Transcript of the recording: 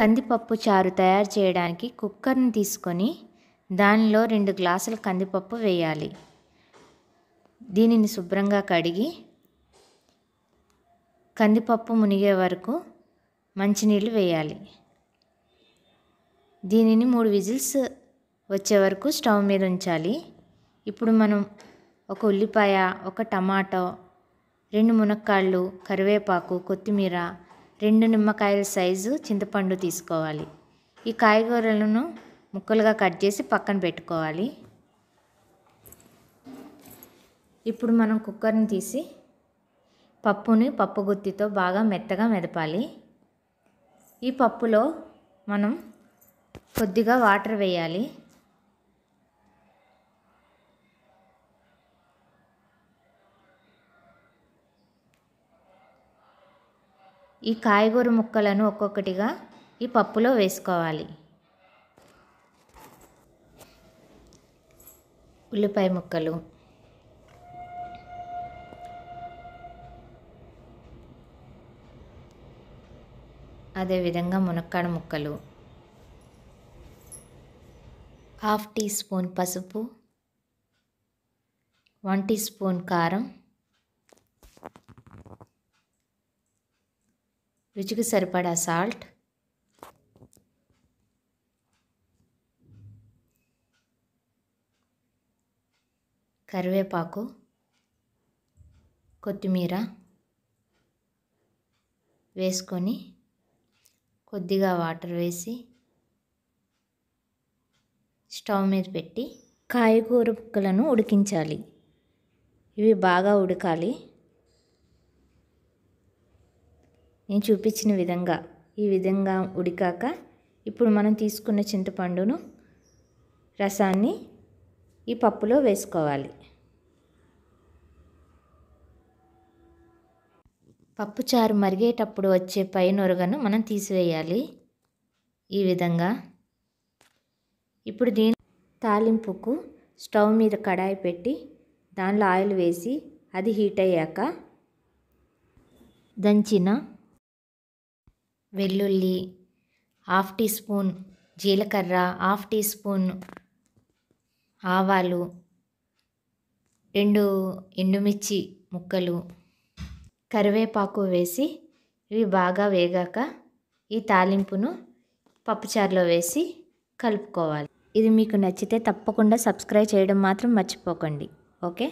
కందిపప్పు చారు తయారు చేయడానికి కుక్కర్ని తీసుకొని దానిలో రెండు గ్లాసుల కందిపప్పు వేయాలి దీనిని శుభ్రంగా కడిగి కందిపప్పు మునిగే వరకు మంచినీళ్ళు వేయాలి దీనిని మూడు విజిల్స్ వచ్చే వరకు స్టవ్ మీద ఉంచాలి ఇప్పుడు మనం ఒక ఉల్లిపాయ ఒక టమాటో రెండు మునక్కాళ్ళు కరివేపాకు కొత్తిమీర రెండు నిమ్మకాయల సైజు చింతపండు తీసుకోవాలి ఈ కాయగూరలను ముక్కలుగా కట్ చేసి పక్కన పెట్టుకోవాలి ఇప్పుడు మనం కుక్కర్ని తీసి పప్పుని పప్పు గుత్తితో బాగా మెత్తగా మెదపాలి ఈ పప్పులో మనం కొద్దిగా వాటర్ వేయాలి ఈ కాయగూర ముక్కలను ఒక్కొక్కటిగా ఈ పప్పులో వేసుకోవాలి ఉల్లిపాయ ముక్కలు అదేవిధంగా మునక్కాడ ముక్కలు హాఫ్ టీ స్పూన్ పసుపు వన్ టీ స్పూన్ కారం రుచికి సరిపడా సాల్ట్ కరివేపాకు కొత్తిమీర వేసుకొని కొద్దిగా వాటర్ వేసి స్టవ్ మీద పెట్టి కాయగూర ముక్కలను ఉడికించాలి ఇవి బాగా ఉడకాలి నేను చూపించిన విధంగా ఈ విధంగా ఉడికాక ఇప్పుడు మనం తీసుకున్న చింతపండును రసాన్ని ఈ పప్పులో వేసుకోవాలి పప్పు చారు మరిగేటప్పుడు వచ్చే పైన మనం తీసివేయాలి ఈ విధంగా ఇప్పుడు దీని తాలింపుకు స్టవ్ మీద కడాయి పెట్టి దానిలో ఆయిల్ వేసి అది హీట్ అయ్యాక దంచిన వెల్లుల్లి హాఫ్ టీ స్పూన్ జీలకర్ర హాఫ్ టీ స్పూన్ ఆవాలు రెండు ఎండుమిర్చి ముక్కలు కరివేపాకు వేసి ఇవి బాగా వేగాక ఈ తాలింపును పప్పుచారులో వేసి కలుపుకోవాలి ఇది మీకు నచ్చితే తప్పకుండా సబ్స్క్రైబ్ చేయడం మాత్రం మర్చిపోకండి ఓకే